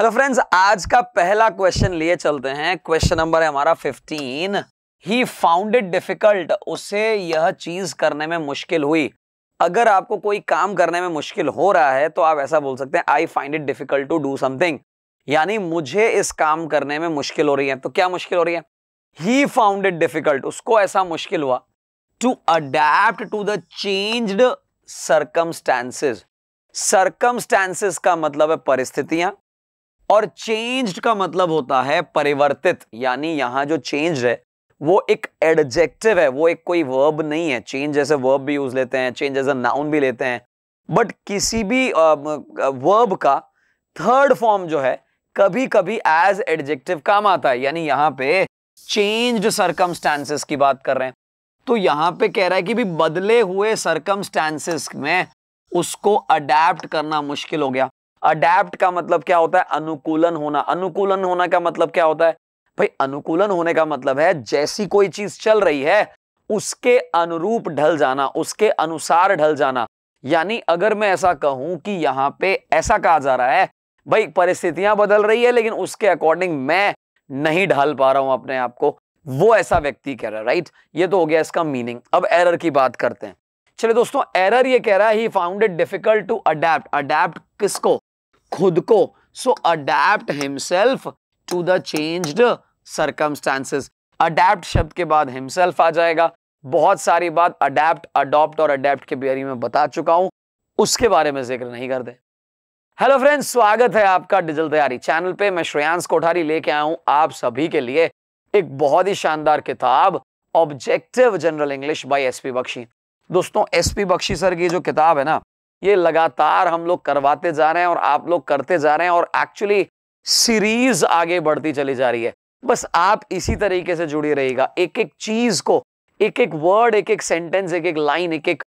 hello friends आज का पहला क्वेश्चन लिए चलते हैं क्वेश्चन नंबर है हमारा 15 ही फाउंड इट डिफिकल्ट उसे यह चीज करने में मुश्किल हुई अगर आपको कोई काम करने में मुश्किल हो रहा है तो आप ऐसा बोल सकते हैं I find it difficult to do something यानी मुझे इस काम करने में मुश्किल हो रही है तो क्या मुश्किल हो रही है ही फाउंड इट डिफिकल्ट उसको ऐसा मुश्किल हुआ to adapt to the changed circumstances circumstances का मतलब है परिस्थितियां और चेंज्ड का मतलब होता है परिवर्तित यानी यहां जो चेंज है वो एक एडजेक्टिव है वो एक कोई वर्ब नहीं है चेंज जैसे वर्ब भी यूज लेते हैं चेंज जैसे नाउन भी लेते हैं बट किसी भी वर्ब का थर्ड फॉर्म जो है कभी कभी एज एडजेक्टिव काम आता है यानी यहां पे चेंज्ड सरकमस्टांसेस की बात कर रहे हैं तो यहां पे कह रहा है कि भी बदले हुए सरकमस्टांसेस में उसको अडेप्ट करना मुश्किल हो गया अडेप्ट का मतलब क्या होता है अनुकूलन होना अनुकूलन होना का मतलब क्या होता है भाई अनुकूलन होने का मतलब है जैसी कोई चीज चल रही है उसके अनुरूप ढल जाना उसके अनुसार ढल जाना यानी अगर मैं ऐसा कहूं कि यहां पे ऐसा कहा जा रहा है भाई परिस्थितियां बदल रही है लेकिन उसके अकॉर्डिंग मैं नहीं ढल पा रहा हूं अपने आप को वो ऐसा व्यक्ति कह रहा है राइट ये तो हो गया इसका मीनिंग अब एरर की बात करते हैं चलिए दोस्तों एरर ये कह रहा है he found it difficult to adapt adapt किसको खुद को so adapt himself to the changed circumstances adapt शब्द के बाद हिमसेल्फ आ जाएगा बहुत सारी बात अडेप्ट अडॉप्ट और अडेप्ट के बारे में बता चुका हूं उसके बारे में जिक्र नहीं करते हेलो फ्रेंड्स स्वागत है आपका डिजिटल तैयारी चैनल पे मैं श्रेयांश कोठारी लेके आया हूं आप सभी के लिए एक बहुत ही शानदार किताब objective general English by SP Bakshi दोस्तों एसपी बख्शी सर की जो किताब है ना ये लगातार हम लोग करवाते जा रहे हैं और आप लोग करते जा रहे हैं और एक्चुअली सीरीज आगे बढ़ती चली जा रही है बस आप इसी तरीके से जुड़ी रहेगा एक एक चीज को एक एक वर्ड एक एक सेंटेंस एक एक लाइन एक एक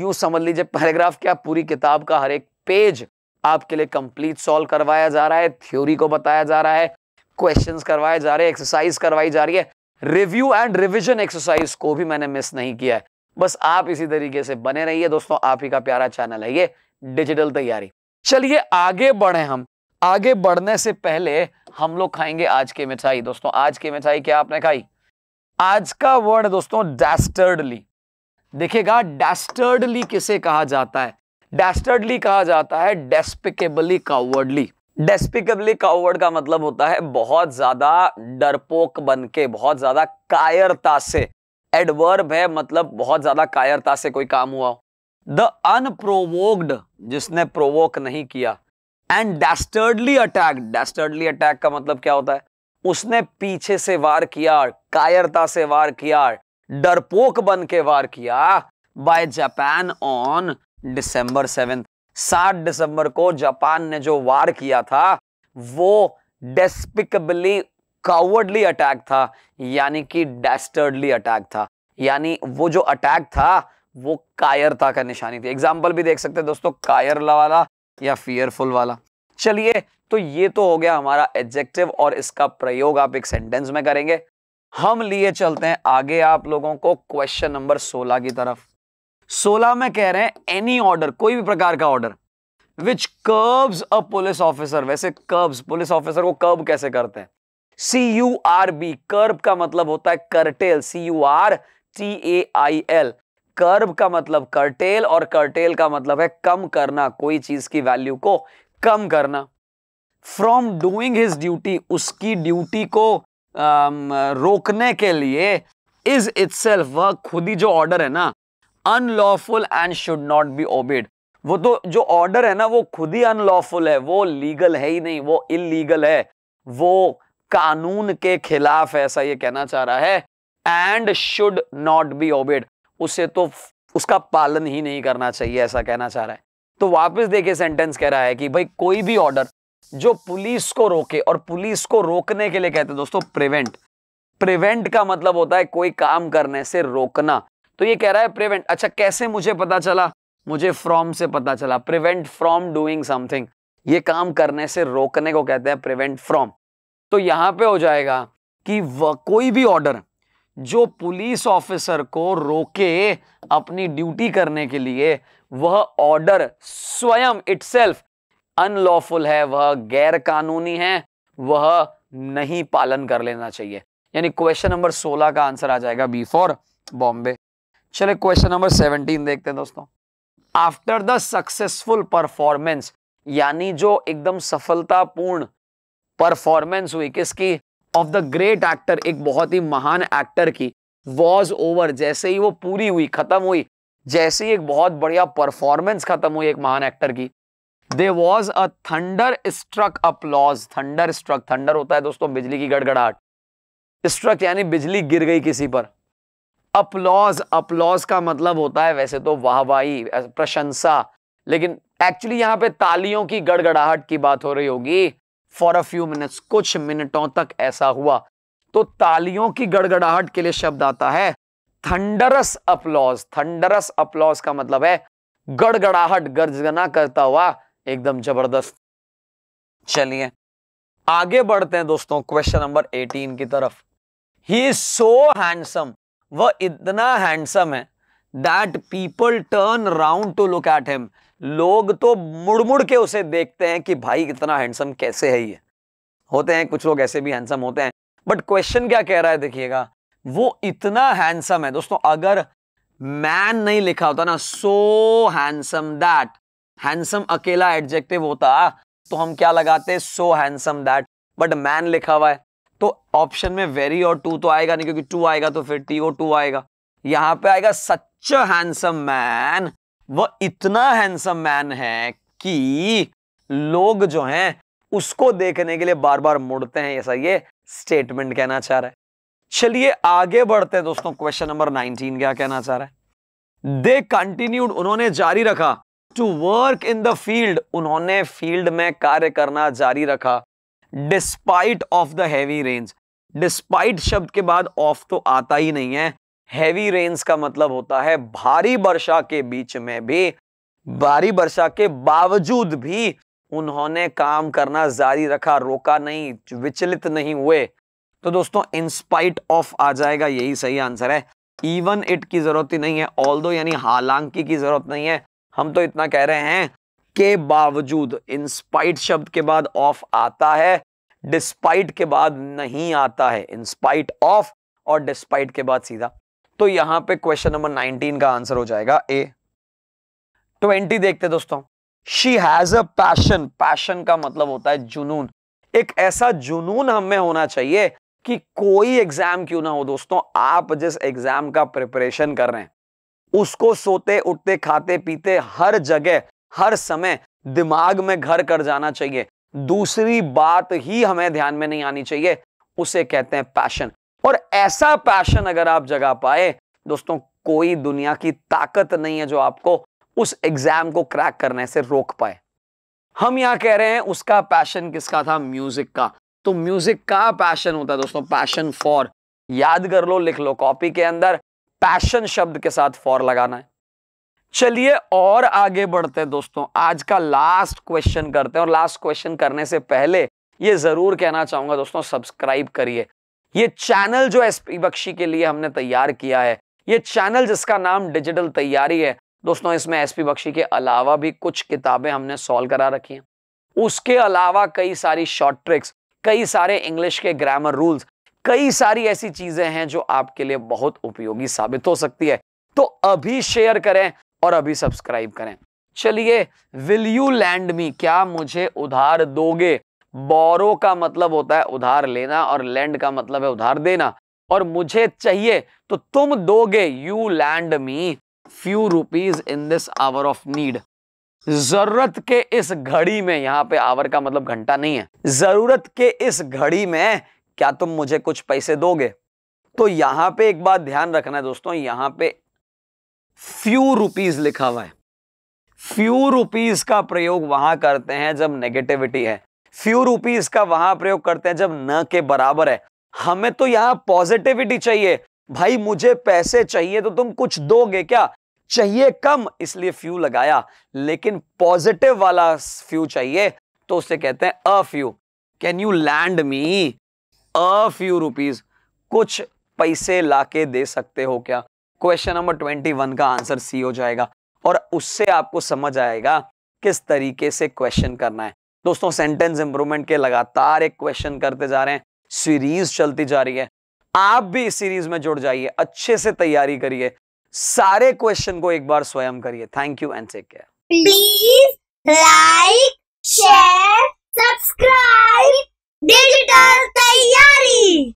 यू समझ लीजिए पैराग्राफ क्या पूरी किताब का हर एक पेज आपके लिए कंप्लीट सॉल्व करवाया जा रहा है थ्योरी को बताया जा रहा है क्वेश्चंस करवाए जा रहे हैं एक्सरसाइज करवाई जा रही है रिव्यू एंड रिविजन एक्सरसाइज को भी मैंने मिस नहीं किया है बस आप इसी तरीके से बने रहिए दोस्तों आप ही का प्यारा चैनल है ये डिजिटल तैयारी चलिए आगे बढ़े हम आगे बढ़ने से पहले हम लोग खाएंगे आज की मिठाई दोस्तों आज की मिठाई क्या आपने खाई आज का वर्ड दोस्तों डेस्टर्डली देखिएगा डेस्टर्डली किसे कहा जाता है डेस्टर्डली कहा जाता है डेस्पिकेबली कावर्डली डेस्पिकेबली कावर्ड का मतलब होता है बहुत ज्यादा डरपोक बन के बहुत ज्यादा कायरता से एडवर्ब है मतलब बहुत ज्यादा कायरता से कोई काम हुआ द अनप्रोवोक्ड जिसने प्रोवोक नहीं किया and dastardly attack dastardly attack का मतलब क्या होता है उसने पीछे से वार किया कायरता से वार किया डरपोक बन के वार किया by Japan on December seventh सात दिसंबर को जापान ने जो वार किया था वो डेस्पिकबली कावर्डली अटैक था यानी कि डेस्टर्डली अटैक था यानी वो जो अटैक था वो कायरता का निशानी थी एग्जाम्पल भी देख सकते हैं दोस्तों कायरला वाला या फियरफुल वाला चलिए तो ये तो हो गया हमारा एडजेक्टिव और इसका प्रयोग आप एक सेंटेंस में करेंगे हम लिए चलते हैं आगे आप लोगों को क्वेश्चन नंबर 16 की तरफ 16 में कह रहे हैं एनी ऑर्डर कोई भी प्रकार का order which curbs a police officer वैसे कर्ब्स पुलिस ऑफिसर को कर्ब कैसे करते हैं C U R B curb का मतलब होता है curtail C U R T A I L curb का मतलब करटेल और करटेल का मतलब है कम करना कोई चीज की वैल्यू को कम करना फ्रॉम डूइंग हिज ड्यूटी उसकी ड्यूटी को आम, रोकने के लिए इज इट सेल्फ वह खुद ही जो ऑर्डर है ना unlawful and should not be obeyed वो तो जो ऑर्डर है ना वो खुद ही अनलॉफुल है वो लीगल है ही नहीं वो इलीगल है वो कानून के खिलाफ ऐसा ये कहना चाह रहा है and should not be obeyed उसे तो उसका पालन ही नहीं करना चाहिए ऐसा कहना चाह रहा है तो वापस देखिए सेंटेंस कह रहा है कि भाई कोई भी ऑर्डर जो पुलिस को रोके और पुलिस को रोकने के लिए कहते दोस्तों प्रिवेंट प्रिवेंट का मतलब होता है कोई काम करने से रोकना तो ये कह रहा है प्रिवेंट अच्छा कैसे मुझे पता चला मुझे फ्रॉम से पता चला प्रिवेंट फ्रॉम डूइंग समथिंग ये काम करने से रोकने को कहते हैं प्रिवेंट फ्रॉम तो यहां पे हो जाएगा कि कोई भी ऑर्डर जो पुलिस ऑफिसर को रोके अपनी ड्यूटी करने के लिए वह ऑर्डर स्वयं इट अनलॉफुल है वह गैर कानूनी है वह नहीं पालन कर लेना चाहिए यानी क्वेश्चन नंबर 16 का आंसर आ जाएगा बी फॉर बॉम्बे चले क्वेश्चन नंबर 17 देखते हैं दोस्तों आफ्टर द सक्सेसफुल परफॉर्मेंस यानी जो एकदम सफलतापूर्ण परफॉर्मेंस हुई किसकी ऑफ द ग्रेट एक्टर एक बहुत ही महान एक्टर की वॉज ओवर जैसे ही वो पूरी हुई खत्म हुई जैसे ही एक बहुत बढ़िया परफॉर्मेंस खत्म हुई एक महान एक्टर की they was a thunder struck applause thunder struck thunder होता है दोस्तों बिजली की गड़गड़ाहट स्ट्रक यानी बिजली गिर गई किसी पर अपलॉज अपलॉज का मतलब होता है वैसे तो वाहवाही प्रशंसा लेकिन एक्चुअली यहाँ पे तालियों की गड़गड़ाहट की बात हो रही होगी फॉर अ फ्यू मिनट्स कुछ मिनटों तक ऐसा हुआ तो तालियों की गड़गड़ाहट के लिए शब्द आता है थंडरस अपलॉज थंडरस अपलॉज का मतलब है गड़गड़ाहट गर्जना करता हुआ एकदम जबरदस्त चलिए आगे बढ़ते हैं दोस्तों क्वेश्चन नंबर 18 की तरफ ही इज सो हैंडसम वह इतना हैंडसम है that people turn round to look at him लोग तो मुड़ मुड़ के उसे देखते हैं कि भाई इतना हैंडसम कैसे है ये होते हैं कुछ लोग ऐसे भी हैंडसम होते हैं बट क्वेश्चन क्या कह रहा है देखिएगा वो इतना हैंडसम है दोस्तों अगर मैन नहीं लिखा होता ना सो हैंडसम दैट हैंडसम अकेला एडजेक्टिव होता तो हम क्या लगाते so handsome that but man लिखा हुआ है तो ऑप्शन में वेरी और टू तो आएगा नहीं क्योंकि टू आएगा तो फिर टी और टू आएगा यहां पे आएगा सच हैंडसम मैन वह इतना हैंडसम मैन है कि लोग जो हैं उसको देखने के लिए बार बार मुड़ते हैं ऐसा ये स्टेटमेंट कहना चाह रहा है चलिए आगे बढ़ते हैं दोस्तों क्वेश्चन नंबर 19 क्या कहना चाह रहा है दे कंटिन्यूड उन्होंने जारी रखा to work in the field उन्होंने फील्ड में कार्य करना जारी रखा despite of the heavy range डिस्पाइट शब्द के बाद ऑफ तो आता ही नहीं है हैवी रेन्स का मतलब होता है भारी वर्षा के बीच में भी भारी वर्षा के बावजूद भी उन्होंने काम करना जारी रखा रोका नहीं विचलित नहीं हुए तो दोस्तों इंस्पाइट ऑफ आ जाएगा यही सही आंसर है इवन इट की जरूरत ही नहीं है ऑल दो यानी हालांकि की जरूरत नहीं है हम तो इतना कह रहे हैं के बावजूद इंस्पाइट शब्द के बाद ऑफ आता है डिस्पाइट के बाद नहीं आता है इंस्पाइट ऑफ और डिस्पाइट के बाद सीधा तो यहां पे क्वेश्चन नंबर 19 का आंसर हो जाएगा ए 20 देखते दोस्तों she has a passion passion का मतलब होता है जुनून एक ऐसा जुनून हमें होना चाहिए कि कोई एग्जाम क्यों ना हो दोस्तों आप जिस एग्जाम का प्रिपरेशन कर रहे हैं उसको सोते उठते खाते पीते हर जगह हर समय दिमाग में घर कर जाना चाहिए दूसरी बात ही हमें ध्यान में नहीं आनी चाहिए उसे कहते हैं पैशन और ऐसा पैशन अगर आप जगा पाए दोस्तों कोई दुनिया की ताकत नहीं है जो आपको उस एग्जाम को क्रैक करने से रोक पाए हम यहां कह रहे हैं उसका पैशन किसका था म्यूजिक का तो म्यूजिक का पैशन होता है दोस्तों पैशन फॉर याद कर लो लिख लो कॉपी के अंदर पैशन शब्द के साथ फॉर लगाना है चलिए और आगे बढ़ते हैं दोस्तों आज का लास्ट क्वेश्चन करते हैं और लास्ट क्वेश्चन करने से पहले ये जरूर कहना चाहूंगा दोस्तों सब्सक्राइब करिए ये चैनल जो एस पी बख्शी के लिए हमने तैयार किया है ये चैनल जिसका नाम डिजिटल तैयारी है दोस्तों इसमें एस पी बख्शी के अलावा भी कुछ किताबें हमने सॉल्व करा रखी हैं उसके अलावा कई सारी शॉर्ट ट्रिक्स कई सारे इंग्लिश के ग्रामर रूल्स कई सारी ऐसी चीजें हैं जो आपके लिए बहुत उपयोगी साबित हो सकती है तो अभी शेयर करें और अभी सब्सक्राइब करें चलिए विल यू लैंड मी क्या मुझे उधार दोगे बोरो का मतलब होता है उधार लेना और लैंड का मतलब है उधार देना और मुझे चाहिए तो तुम दोगे you lend me few rupees in this hour of need जरूरत के इस घड़ी में यहां पे आवर का मतलब घंटा नहीं है जरूरत के इस घड़ी में क्या तुम मुझे कुछ पैसे दोगे तो यहां पे एक बात ध्यान रखना है दोस्तों यहां पे फ्यू रुपीज लिखा हुआ है फ्यू रुपीज का प्रयोग वहां करते हैं जब नेगेटिविटी है फ्यू रूपीज का वहां प्रयोग करते हैं जब न के बराबर है हमें तो यहां पॉजिटिविटी चाहिए भाई मुझे पैसे चाहिए तो तुम कुछ दोगे क्या चाहिए कम इसलिए फ्यू लगाया लेकिन पॉजिटिव वाला फ्यू चाहिए तो उसे कहते हैं a few can you lend me a few rupees कुछ पैसे लाके दे सकते हो क्या क्वेश्चन नंबर ट्वेंटी वन का आंसर सी हो जाएगा और उससे आपको समझ आएगा किस तरीके से क्वेश्चन करना है दोस्तों सेंटेंस इंप्रूवमेंट के लगातार एक क्वेश्चन करते जा रहे हैं सीरीज चलती जा रही है आप भी इस सीरीज में जुड़ जाइए अच्छे से तैयारी करिए सारे क्वेश्चन को एक बार स्वयं करिए thank you and take care please like share subscribe digital तैयारी